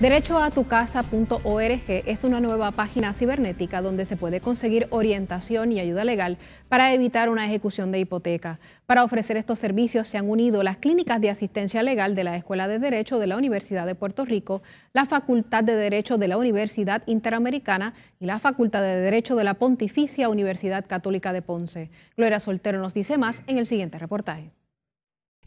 Derechoatucasa.org es una nueva página cibernética donde se puede conseguir orientación y ayuda legal para evitar una ejecución de hipoteca. Para ofrecer estos servicios se han unido las clínicas de asistencia legal de la Escuela de Derecho de la Universidad de Puerto Rico, la Facultad de Derecho de la Universidad Interamericana y la Facultad de Derecho de la Pontificia Universidad Católica de Ponce. Gloria Soltero nos dice más en el siguiente reportaje.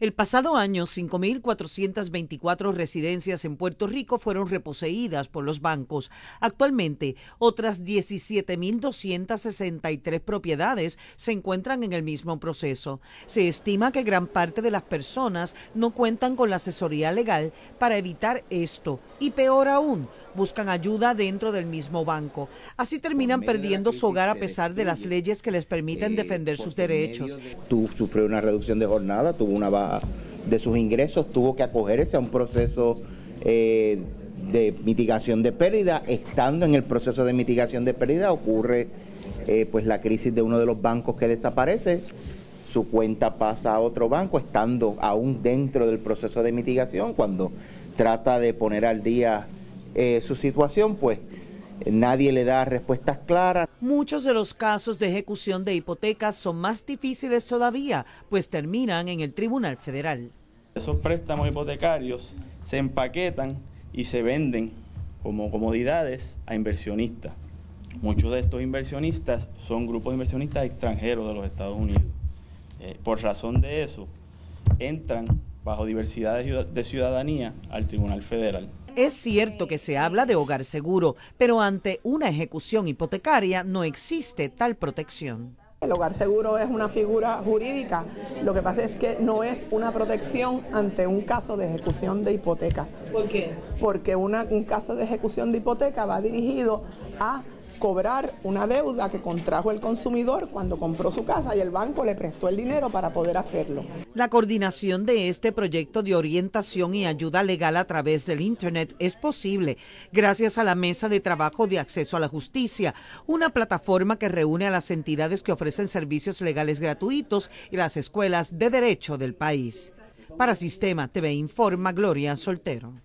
El pasado año, 5.424 residencias en Puerto Rico fueron reposeídas por los bancos. Actualmente, otras 17.263 propiedades se encuentran en el mismo proceso. Se estima que gran parte de las personas no cuentan con la asesoría legal para evitar esto y peor aún, buscan ayuda dentro del mismo banco. Así terminan perdiendo su hogar a pesar de las leyes que les permiten defender sus derechos. Tú sufrió una reducción de jornada, tuvo una baja de sus ingresos, tuvo que acogerse a un proceso eh, de mitigación de pérdida. Estando en el proceso de mitigación de pérdida ocurre eh, pues la crisis de uno de los bancos que desaparece su cuenta pasa a otro banco, estando aún dentro del proceso de mitigación, cuando trata de poner al día eh, su situación, pues nadie le da respuestas claras. Muchos de los casos de ejecución de hipotecas son más difíciles todavía, pues terminan en el Tribunal Federal. Esos préstamos hipotecarios se empaquetan y se venden como comodidades a inversionistas. Muchos de estos inversionistas son grupos de inversionistas extranjeros de los Estados Unidos. Eh, por razón de eso, entran bajo diversidad de ciudadanía al Tribunal Federal. Es cierto que se habla de hogar seguro, pero ante una ejecución hipotecaria no existe tal protección. El hogar seguro es una figura jurídica, lo que pasa es que no es una protección ante un caso de ejecución de hipoteca. ¿Por qué? Porque un caso de ejecución de hipoteca va dirigido a cobrar una deuda que contrajo el consumidor cuando compró su casa y el banco le prestó el dinero para poder hacerlo. La coordinación de este proyecto de orientación y ayuda legal a través del Internet es posible gracias a la Mesa de Trabajo de Acceso a la Justicia, una plataforma que reúne a las entidades que ofrecen servicios legales gratuitos y las escuelas de derecho del país. Para Sistema TV Informa, Gloria Soltero.